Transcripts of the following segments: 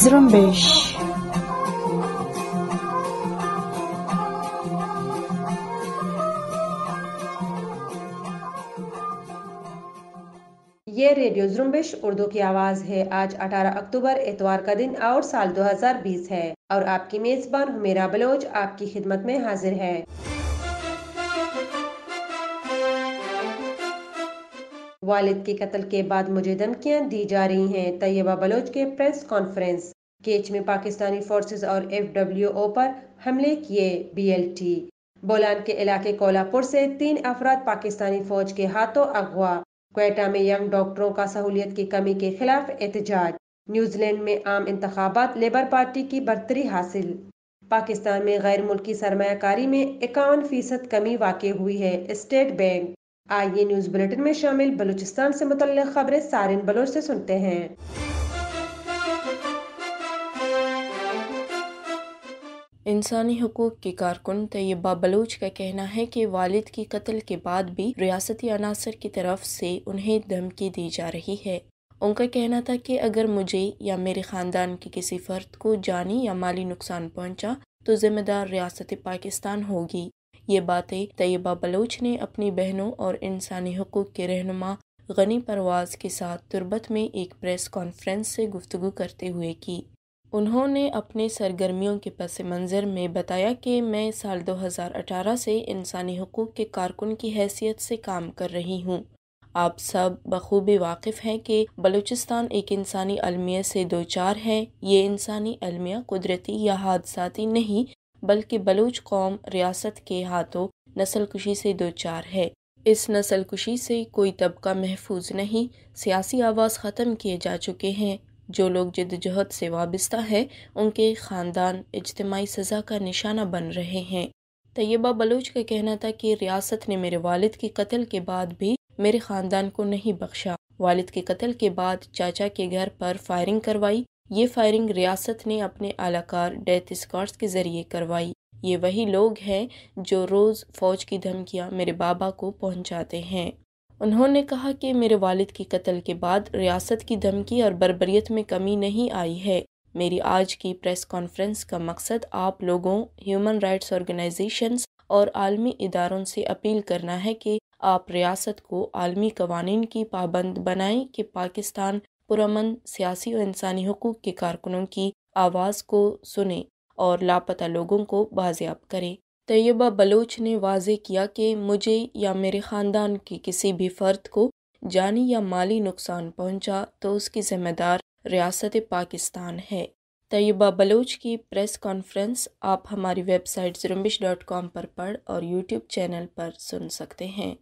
ये रेडियो जुम्बिश उर्दू की आवाज़ है आज 18 अक्टूबर एतवार का दिन और साल 2020 है और आपकी मेज़बान हुमेरा बलोच आपकी खिदमत में हाजिर है वालिद के कत्ल के बाद मुझे धमकियां दी जा रही हैं तैयबा बलोच के प्रेस कॉन्फ्रेंस केच में पाकिस्तानी फोर्सेस और ओ पर हमले किए टी बोलान के इलाके कोलापुर से तीन अफराद पाकिस्तानी फौज के हाथों अगवा क्वेटा में यंग डॉक्टरों का सहूलियत की कमी के खिलाफ एहतजाज न्यूजीलैंड में आम इंतबात लेबर पार्टी की बरतरी हासिल पाकिस्तान में गैर मुल्की सरमाकारी में इक्यावन फीसद कमी वाक़ हुई है स्टेट बैंक आइए न्यूज बुलेटिन में शामिल बलूचिस्तान से मुतल खबरें सारिन बलोच से सुनते हैं इंसानी हकूक के कारकुन तयबा बलूच का कहना है कि वालिद की कत्ल के बाद भी रियासती अनासर की तरफ से उन्हें धमकी दी जा रही है उनका कहना था कि अगर मुझे या मेरे ख़ानदान के किसी फर्द को जानी या माली नुकसान पहुंचा तो जिम्मेदार रियासत पाकिस्तान होगी ये बातें तयबा बलोच ने अपनी बहनों और इंसानी हकूक़ के रहनुमा गनी परवाज के साथ तुरबत में एक प्रेस कॉन्फ्रेंस से गुफ्तु करते हुए की उन्होंने अपने सरगर्मियों के पस मंज़र में बताया कि मैं साल 2018 से इंसानी हकूक़ के कारकुन की हैसियत से काम कर रही हूँ आप सब बखूबी वाकिफ़ हैं कि बलूचिस्तान एक इंसानी अलमिया से दो चार है ये इंसानी अलमिया कुदरती या हादसाती नहीं बल्कि बलूच कौम रियासत के हाथों नस्ल कुशी से दो चार है इस नस्ल कुशी से कोई तबका महफूज नहीं सियासी आवाज़ ख़त्म किए जा चुके हैं जो लोग जदजहद से वाबस्ता है उनके ख़ानदान इजतमाही सज़ा का निशाना बन रहे हैं तयबा बलूच का कहना था कि रियासत ने मेरे वालिद के कत्ल के बाद भी मेरे ख़ानदान को नहीं बख्शा वालिद के कत्ल के बाद चाचा के घर पर फायरिंग करवाई ये फायरिंग रियासत ने अपने आलाकार डेथ स्कॉट्स के ज़रिए करवाई ये वही लोग हैं जो रोज़ फ़ौज की धमकियाँ मेरे बाबा को पहुँचाते हैं उन्होंने कहा कि मेरे वालिद की कत्ल के बाद रियासत की धमकी और बरबरीत में कमी नहीं आई है मेरी आज की प्रेस कॉन्फ्रेंस का मकसद आप लोगों ह्यूमन राइट्स ऑर्गेनाइजेशन और आलमी इदारों से अपील करना है कि आप रियासत को आलमी कवानीन की पाबंद बनाएं कि पाकिस्तान पुरमन सियासी और इंसानी हकूक़ के कारकुनों की आवाज़ को सुने और लापता लोगों को बाजियाब करें तैयबा बलोच ने वाजे किया कि मुझे या मेरे ख़ानदान के किसी भी फ़र्द को जानी या माली नुकसान पहुंचा तो उसकी ज़िम्मेदार रियासत पाकिस्तान है तैयबा बलोच की प्रेस कॉन्फ्रेंस आप हमारी वेबसाइट जुम्बिश डॉट कॉम पर पढ़ और यूट्यूब चैनल पर सुन सकते हैं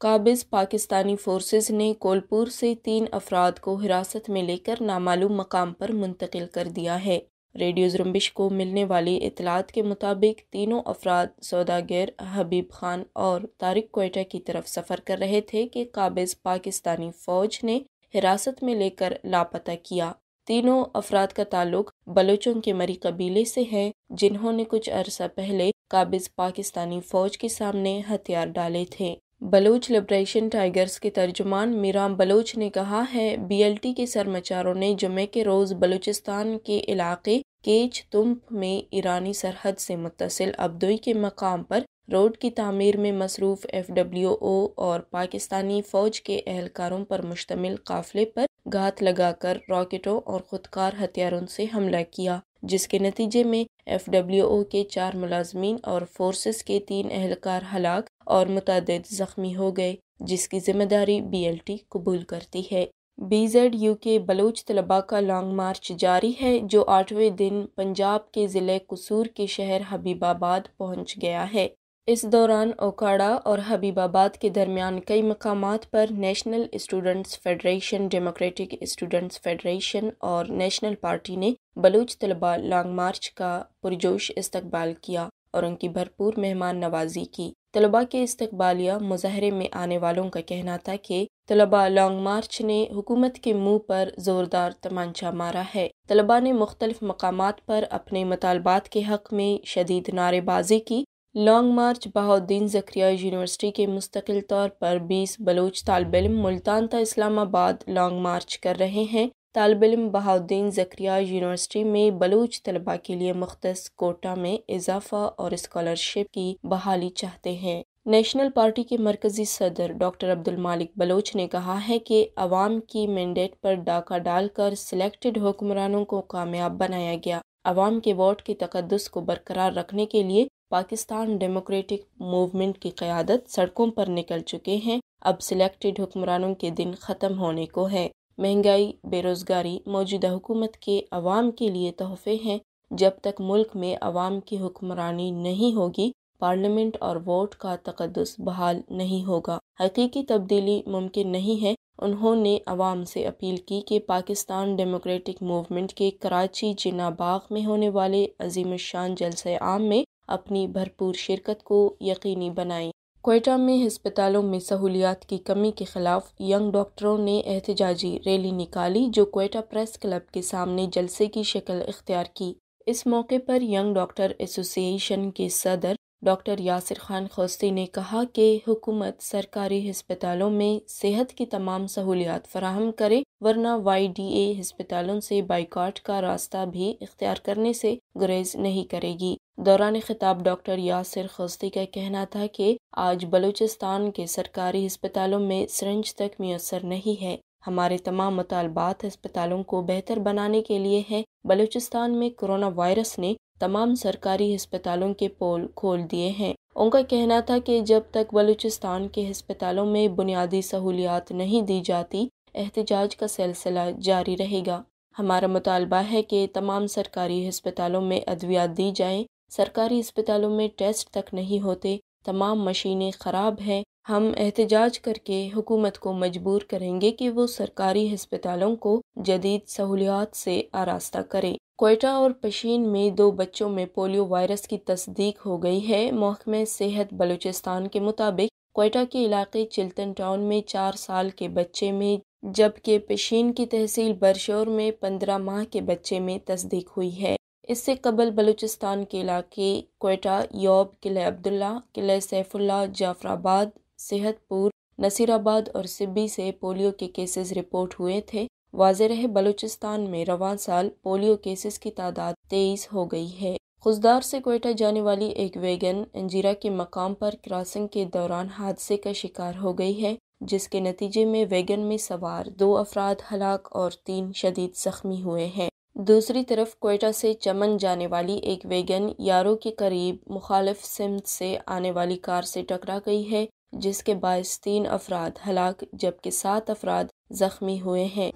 काबिज पाकिस्तानी फोर्सेज ने कोलपुर से तीन अफराद को हिरासत में लेकर नामालूम मकाम पर मुंतकिल कर दिया है रेडियो जुम्बिश को मिलने वाली इतलात के मुताबिक तीनों अफराद सौदागर हबीब खान और तारिक कोयटा की तरफ सफ़र कर रहे थे कि काबिज पाकिस्तानी फ़ौज ने हिरासत में लेकर लापता किया तीनों अफराद का ताल्लुक बलोचों के मरी कबीले से है जिन्होंने कुछ अरसा पहले काबिज पाकिस्तानी फ़ौज के सामने हथियार डाले थे बलूच लिब्रेशन टाइगर्स के तर्जुमान मीराम बलोच ने कहा है बीएलटी के सरमाचारों ने जुमे के रोज़ बलूचिस्तान के इलाके केच तुम्प में ईरानी सरहद से मुतसिल अब्दुई के मकाम पर रोड की तमीर में मसरूफ़ एफ डब्ल्यू ओ और पाकिस्तानी फ़ौज के एहलकारों पर मुश्तमिल काफिले पर घात लगाकर रॉकेटों और खुदकार हथियारों से हमला किया जिसके नतीजे में एफ के चार मुलाजमीन और फोर्सेस के तीन अहलकार हलाक और मुतद ज़ख्मी हो गए जिसकी जिम्मेदारी बी एल टी कबूल करती है बी जेड यू के बलूच तलबा का लॉन्ग मार्च जारी है जो आठवें दिन पंजाब के ज़िले कसूर के शहर हबीबाबाद पहुंच गया है इस दौरान ओकाड़ा और हबीबाबाद के दरमियान कई मकाम पर national students federation democratic students federation और नेशनल पार्टी ने बलूच तलबा लॉन्ग मार्च का पुरजोश इस्तकबाल किया और उनकी भरपूर मेहमान नवाजी की तलबा के इस्तबालिया मुजाहरे में आने वालों का कहना था कि तलबा लॉन्ग मार्च ने हुकूमत के मुंह पर जोरदार तमांचा मारा है तलबा ने मुख्तलिफ मकाम पर अपने मुतालबात के हक में शदीद नारेबाजी की लॉन्ग मार्च बहाद्दीन जक्रिया यूनिवर्सिटी के मुस्तकिल तौर पर 20 बलोच तालब इम मुल्तान इस्लामाबाद लॉन्ग मार्च कर रहे हैं तालब इम बहाद्दीन जक्रिया यूनिवर्सिटी में बलूच तलबा के लिए मुख्त कोटा में इजाफा और स्कॉलरशिप की बहाली चाहते हैं नेशनल पार्टी के मरकजी सदर डॉक्टर अब्दुल मालिक बलोच ने कहा है कि अवाम की मैंडेट पर डाका डालकर सिलेक्टेड हुक्मरानों को कामयाब बनाया गया अवाम के वोट के तकदस को बरकरार रखने के लिए पाकिस्तान डेमोक्रेटिक मूवमेंट की क़्यादत सड़कों पर निकल चुके हैं अब सिलेक्टेड हुक्मरानों के दिन ख़त्म होने को है महंगाई बेरोज़गारी मौजूदा हुकूमत के अवाम के लिए तोहफे हैं जब तक मुल्क में अवाम की हुक्मरानी नहीं होगी पार्लियामेंट और वोट का तकदस बहाल नहीं होगा हकीकी तब्दीली मुमकिन नहीं है उन्होंने अवाम से अपील की कि पाकिस्तान डेमोक्रेटिक मूवमेंट के कराची जिना बाग में होने वाले अजीम शान जलसे आम में अपनी भरपूर शिरकत को यकीनी बनाएं कोयटा में हस्पतालों में सहूलियात की कमी के खिलाफ यंग डॉक्टरों ने एहतजाजी रैली निकाली जो कोयटा प्रेस क्लब के सामने जलसे की शक्ल इख्तियार की इस मौके पर यंग डॉक्टर एसोसिएशन के सदर डॉक्टर यासिर खान खोस्ती ने कहा कि हुकूमत सरकारी हस्पतालों में सेहत की तमाम सहूलियात फराहम करे वरना वाई डी ए हस्पतालों से बाइकाट का रास्ता भी इख्तियार करने से गुरेज नहीं करेगी दौरान खिताब डॉक्टर यासिर खस्ती का कहना था कि आज बलूचिस्तान के सरकारी अस्पतालों में सरेंज तक मैसर नहीं है हमारे तमाम मुतालबात अस्पतालों को बेहतर बनाने के लिए है बलूचिस्तान में कोरोना वायरस ने तमाम सरकारी अस्पतालों के पोल खोल दिए हैं उनका कहना था कि जब तक बलूचिस्तान के अस्पतालों में बुनियादी सहूलियात नहीं दी जाती एहतजाज का सिलसिला जारी रहेगा हमारा मुतालबा है कि तमाम सरकारी अस्पतालों में अद्वियात दी जाएं सरकारी अस्पतालों में टेस्ट तक नहीं होते तमाम मशीनें ख़राब हैं हम एहतजाज करके हुकूमत को मजबूर करेंगे कि वो सरकारी हस्पतालों को जदीद सहूलियात से आरास्ता करें कोयटा और पशीन में दो बच्चों में पोलियो वायरस की तस्दीक हो गई है महकमे सेहत बलूचिस्तान के मुताबिक कोयटा के इलाके चिल्तन टाउन में चार साल के बच्चे में जबकि पेशीन की तहसील बरशोर में पंद्रह माह के बच्चे में तस्दीक हुई है इससे कबल बलूचिस्तान के इलाके कोयटा योब किले अब्दुल्ला किले सैफुल्ला जाफराबाद सेहतपुर नसीराबाद और सिब्बी से पोलियो के केसेस रिपोर्ट हुए थे वाज रहे बलूचिस्तान में रवान साल पोलियो केसेस की तादाद तेईस हो गई है खुजदार से कोयटा जाने वाली एक वैगन अंजीरा के मकाम पर क्रॉसिंग के दौरान हादसे का शिकार हो गई है जिसके नतीजे में वैगन में सवार दो अफराद हलाक और तीन शदीद जख्मी हुए हैं दूसरी तरफ कोयटा से चमन जाने वाली एक वैगन यारों के करीब मुखालफ सिमत से आने वाली कार से टकरा गई है जिसके बायस तीन अफराद हलाक जबकि सात अफराद जख्मी हुए हैं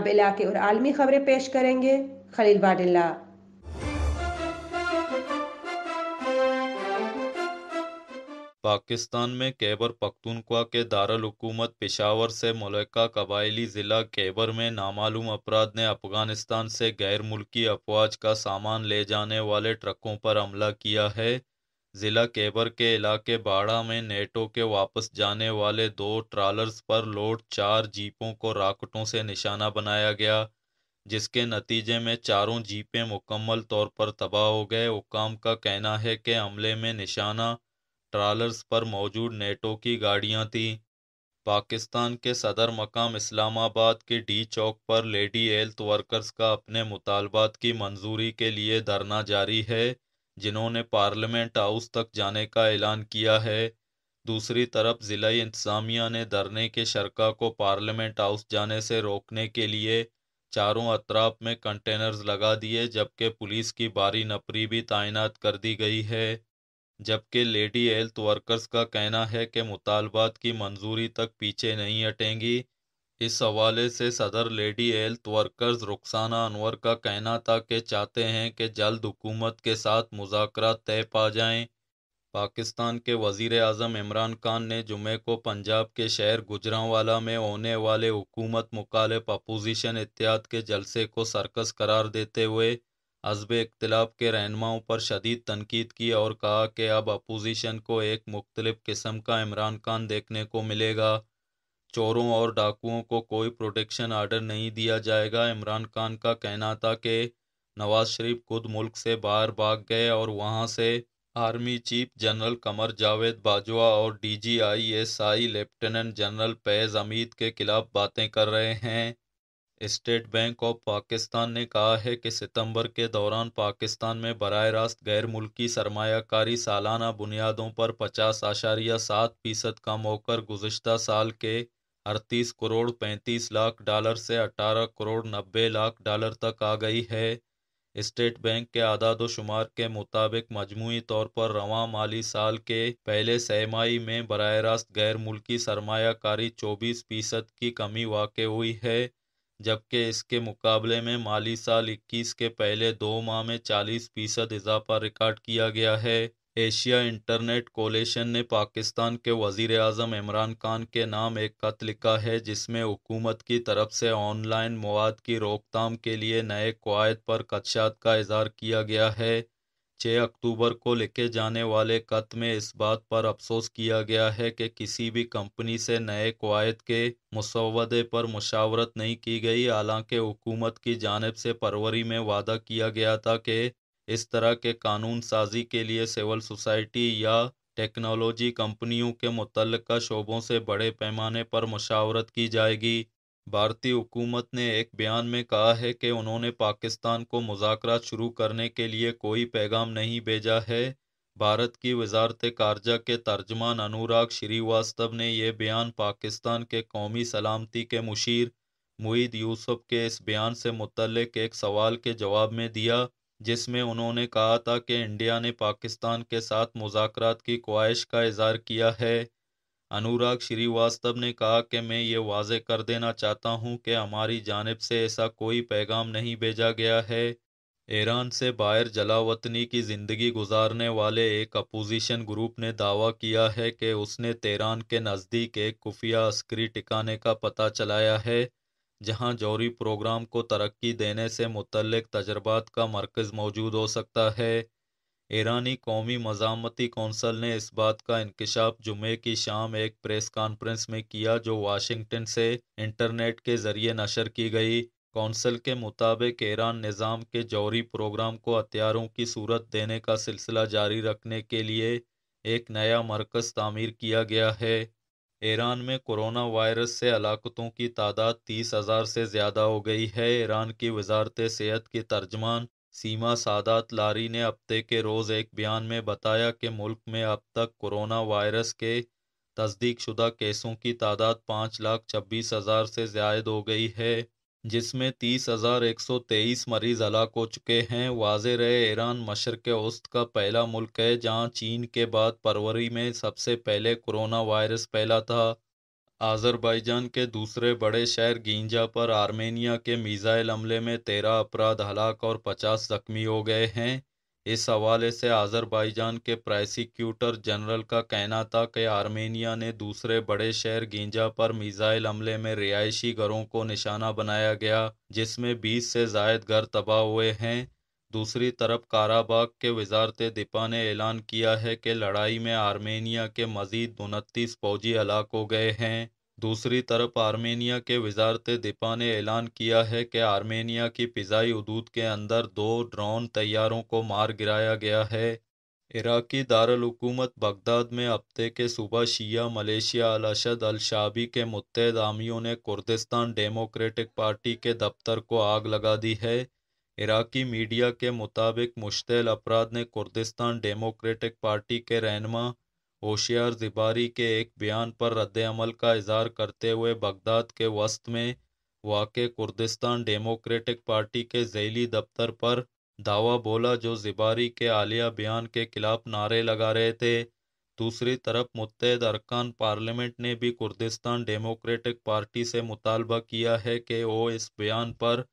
अब इलाके और आलमी खबरें पेश करेंगे खलील बाडिल्ला पाकिस्तान में कैबर पख्तनख्वा के दारकूमत पेशावर से मुलका कबायली ज़िला कैबर में नामालूम अफराद ने अफगानिस्तान से गैर मुल्की अफवाज का सामान ले जाने वाले ट्रकों पर हमला किया है ज़िला कैबर के इलाके बाड़ा में नेटो के वापस जाने वाले दो ट्रालर्स पर लोड चार जीपों को राकटों से निशाना बनाया गया जिसके नतीजे में चारों जीपें मुकम्मल तौर पर तबाह हो गए हुकाम का कहना है कि हमले में निशाना ट्रालर्स पर मौजूद नेटो की गाड़ियां थीं पाकिस्तान के सदर मकाम इस्लामाबाद के डी चौक पर लेडी हेल्थ वर्कर्स का अपने मुतालबात की मंजूरी के लिए धरना जारी है जिन्होंने पार्लियामेंट हाउस तक जाने का ऐलान किया है दूसरी तरफ ज़िला इंतज़ामिया ने धरने के शरका को पार्लियामेंट हाउस जाने से रोकने के लिए चारों अतराफ में कंटेनर्स लगा दिए जबकि पुलिस की बारी नपरी भी तैनात कर दी गई है जबकि लेडी हेल्थ वर्कर्स का कहना है कि मुतालबात की मंजूरी तक पीछे नहीं हटेंगी इस हवाले से सदर lady health workers Rukhsana Anwar का कहना था कि चाहते हैं कि जल्द हुकूमत के साथ मुजाकर तय पा जाएं पाकिस्तान के वजीर अजम इमरान खान ने जुमे को पंजाब के शहर गुजरावाला में होने वाले हुकूमत मुखालफ अपोजिशन एहतियात के जलसे को सर्कस करार देते हुए हजब इख्तलाफ के रहनुमाओं पर शदीद तनकीद की और कहा कि अब अपोजिशन को एक मुख्तलिफ किस्म का इमरान खान देखने को मिलेगा चोरों और डाकुओं को कोई प्रोटेक्शन आर्डर नहीं दिया जाएगा इमरान खान का कहना था कि नवाज शरीफ खुद मुल्क से बाहर भाग गए और वहाँ से army chief general Qamar Javed Bajwa और D G I S I lieutenant general Faiz Hameed के खिलाफ बातें कर रहे हैं स्टेट बैंक ऑफ पाकिस्तान ने कहा है कि सितंबर के दौरान पाकिस्तान में बर रास्त गैर मुल्की सरमाकारी सालाना बुनियादों पर पचास आशारिया सात फीसद कम होकर गुजशत साल के अड़तीस करोड़ पैंतीस लाख डॉलर से अठारह करोड़ नब्बे लाख डॉलर तक आ गई है स्टेट बैंक के आदाद शुमार के मुताबिक मजमू तौर पर रवा माली साल के पहले सहमाही में बर रास्त गैर मुल्की सरमाकारी चौबीस फीसद की कमी वाक़ हुई है जबकि इसके मुकाबले में माली साल 21 के पहले दो माह में 40 फीसद इजाफा रिकॉर्ड किया गया है एशिया इंटरनेट कोलेशन ने पाकिस्तान के वजीर अजम इमरान खान के नाम एक खत लिखा है जिसमें हुकूमत की तरफ से ऑनलाइन मवाद की रोकथाम के लिए नए कवायद पर खदशात का इजहार किया गया है 6 अक्टूबर को लिखे जाने वाले कत में इस बात पर अफसोस किया गया है कि किसी भी कंपनी से नए कवायद के मुसवदे पर मुशावरत नहीं की गई हालांकि हुकूमत की जानब से फरवरी में वादा किया गया था कि इस तरह के कानून साजी के लिए सिविल सोसाइटी या टेक्नोलॉजी कंपनियों के मुतल शोबों से बड़े पैमाने पर मुशावरत की जाएगी भारतीय हुकूमत ने एक बयान में कहा है कि उन्होंने पाकिस्तान को मुजाकर शुरू करने के लिए कोई पैगाम नहीं भेजा है भारत की वजारत खारजा के तर्जमान अनुराग श्रीवास्तव ने यह बयान पाकिस्तान के कौमी सलामती के मुशीर मुईद यूसुफ के इस बयान से मुतलक एक सवाल के जवाब में दिया जिसमें उन्होंने कहा था कि इंडिया ने पाकिस्तान के साथ मुजाकर की ख्वाहिश का इजहार किया है अनुराग श्रीवास्तव ने कहा कि मैं ये वाज कर देना चाहता हूँ कि हमारी जानब से ऐसा कोई पैगाम नहीं भेजा गया है ईरान से बाहर जलावतनी की ज़िंदगी गुजारने वाले एक अपोजिशन ग्रुप ने दावा किया है कि उसने तेरान के नज़दीक एक खुफिया अस्करी टिकाने का पता चलाया है जहां जौरी प्रोग्राम को तरक्की देने से मुतलक तजर्बात का मरकज़ मौजूद हो सकता है ईरानी कौमी मजामती कौंसल ने इस बात का इंकशाफ जुमे की शाम एक प्रेस कॉन्फ्रेंस में किया जो वाशिंगटन से इंटरनेट के जरिए नशर की गई कौंसल के मुताबिक ईरान निज़ाम के जौहरी प्रोग्राम को हथियारों की सूरत देने का सिलसिला जारी रखने के लिए एक नया मरकज़ तामीर किया गया है ईरान में कोरोना वायरस से हलाकतों की तादाद तीस हज़ार से ज़्यादा हो गई है ईरान की वजारत सेहत के तर्जमान सीमा सादात लारी ने हफ्ते के रोज़ एक बयान में बताया कि मुल्क में अब तक कोरोना वायरस के तस्दीकशुदा केसों की तादाद पाँच लाख छब्बीस हज़ार से ज्यादा हो गई है जिसमें तीस हज़ार एक सौ तेईस मरीज़ हलाक हो चुके हैं वाज रहे ईरान मशरक़ वस्त का पहला मुल्क है जहाँ चीन के बाद फरवरी में सबसे पहले कोरोना वायरस फैला था आजरबाइजान के दूसरे बड़े शहर गिंजा पर आर्मेनिया के मिज़ाइल हमले में तेरह अपराध हलाक और पचास जख्मी हो गए हैं इस हवाले से आजरबाइजान के प्रोसिक्यूटर जनरल का कहना था कि आर्मेनिया ने दूसरे बड़े शहर गिंजा पर मिज़ाइल हमले में रिहायशी घरों को निशाना बनाया गया जिसमें बीस से जायद घर तबाह हुए हैं दूसरी तरफ काराबाग के वजारत दिपा ने ऐलान किया है कि लड़ाई में आर्मेनिया के मजीद उनतीस फौजी हलाक हो गए हैं दूसरी तरफ आर्मेनिया के वजारत दिपा ने ऐलान किया है कि आर्मेनिया की फिजाई हदूद के अंदर दो ड्रोन तैयारों को मार गिराया गया है इराकी दारकूमत बगदाद में हफ्ते के सुबह शिया मलेशिया अलशद अलशाबी के मुतहद आमियों ने कुर्दिस्तान डेमोक्रेटिक पार्टी के दफ्तर को आग लगा दी है इराक़ी मीडिया के मुताबिक मुश्तैल अफराद ने कुर्दिस्तान डेमोक्रेटिक पार्टी के रहनमा होशियार जिबारी के एक बयान पर रद्दमल का इजहार करते हुए बगदाद के वस्त में वाक़ कुर्दिस्तान डेमोक्रेटिक पार्टी के झैली दफ्तर पर दावा बोला जो जिबारी के आलिया बयान के खिलाफ नारे लगा रहे थे दूसरी तरफ मुतहद अरकान पार्लियामेंट ने भी कुर्दिस्तान डेमोक्रेटिक पार्टी से मुतालबा किया है कि वो इस बयान पर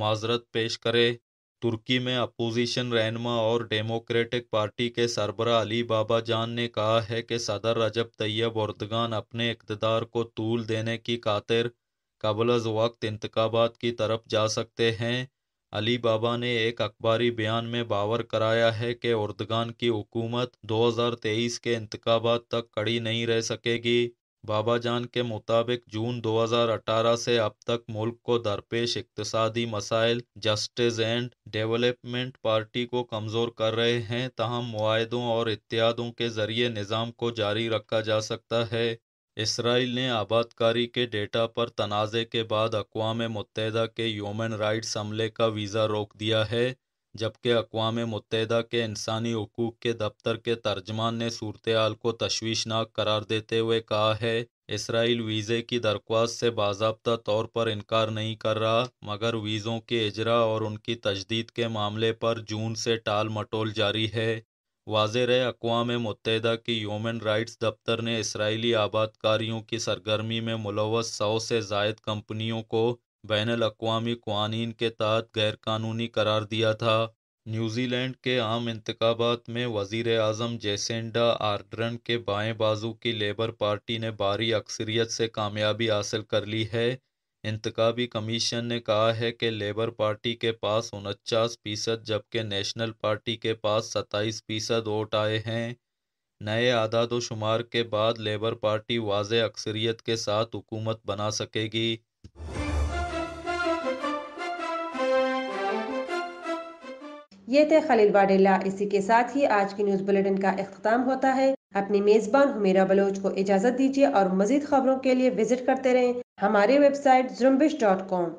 माजरत पेश करे तुर्की में अपोजिशन रहनमा और डेमोक्रेटिक पार्टी के सरबरा अली बाबा जान ने कहा है कि सदर रजब तैयब औरदगान अपने इकतदार को तूल देने की खातिर कबलज वक्त इंतबात की तरफ जा सकते हैं अली बाबा ने एक अखबारी बयान में बावर कराया है कि औरदगान की हुकूमत 2023 के इंतबात तक कड़ी नहीं रह सकेगी बाबा जान के मुताबिक जून 2018 से अब तक मुल्क को दरपेश इकतसादी मसाइल जस्टिस एंड डेवलपमेंट पार्टी को कमज़ोर कर रहे हैं तहम मुआदों और इत्यादों के ज़रिए निज़ाम को जारी रखा जा सकता है इसराइल ने आबादकारी के डेटा पर तनाज़े के बाद अकवा मुतहदा के ह्यूमन राइट्स हमले का वीज़ा रोक दिया है जबकि अकवा मुतहदा के इंसानी हकूक़ के दफ्तर के तर्जमान ने सूरत हाल को तशवीशनाक करार देते हुए कहा है इसराइल वीज़े की दरख्वास्त से बाबा तौर पर इनकार नहीं कर रहा मगर वीज़ों के इजरा और उनकी तजदीद के मामले पर जून से टाल मटोल जारी है वाज रहे अकवा मुतहदा की ह्यूमन राइट्स दफ्तर ने इसराइली आबादकारियों की सरगर्मी में मुलवस सौ से जायद कंपनियों को बैन अवी कवानीन के तहत गैरकानूनी करार दिया था न्यूजीलैंड के आम इंतबात में वजीर अजम जेसेंडा आर्ड्रन के बाएं बाजू की लेबर पार्टी ने भारी अक्सरियत से कामयाबी हासिल कर ली है इंतबी कमीशन ने कहा है कि लेबर पार्टी के पास उनचास फीसद जबकि नेशनल पार्टी के पास सत्ताईस फीसद वोट आए हैं नए आदाद शुमार के बाद लेबर पार्टी वाज अक्सरियत के साथ हुकूमत बना सकेगी ये थे खलील वाडेला इसी के साथ ही आज की न्यूज़ बुलेटिन का अख्ताम होता है अपनी मेज़बान हुमेरा बलोच को इजाज़त दीजिए और मजीद खबरों के लिए विजिट करते रहें हमारे वेबसाइट जुम्बिश डॉट कॉम